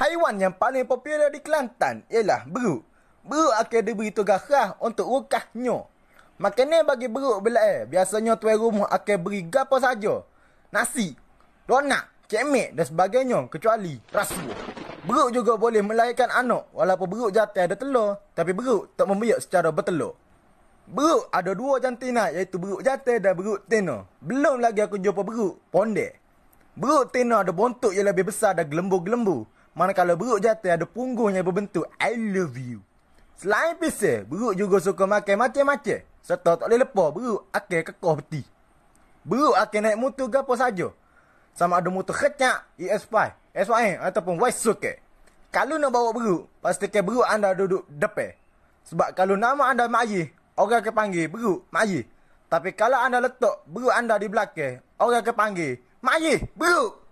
haiwan yang paling popular di Kelantan ialah beruk. Beruk akan diberi tugas khas untuk rukahnya. Makanan bagi beruk belak eh. Biasanya tuan rumah akan beri gapo saja. Nasi, donat, cemek dan sebagainya kecuali rasuah. Beruk juga boleh melahirkan anak walaupun beruk jatuh ada telur. Tapi beruk tak membiak secara bertelur. Beruk ada dua jantina iaitu beruk jatuh dan beruk tina. Belum lagi aku jumpa beruk pondek. Beruk tina ada bontuk yang lebih besar dan gelembu-gelembu mana kalau beruk jatuh ada punggungnya berbentuk I love you. Selain pisah, beruk juga suka makan macam-macam. Serta tak boleh lepas beruk akan kekoh peti. Beruk akan naik mutu ke apa saja. Sama ada mutu kecak, ES5, s ataupun white suke Kalau nak bawa beruk, pastikan beruk anda duduk depan. Sebab kalau nama anda Mayi, orang akan panggil beruk Mayi. Tapi kalau anda letak beruk anda di belakang, orang akan panggil Mayi, beruk.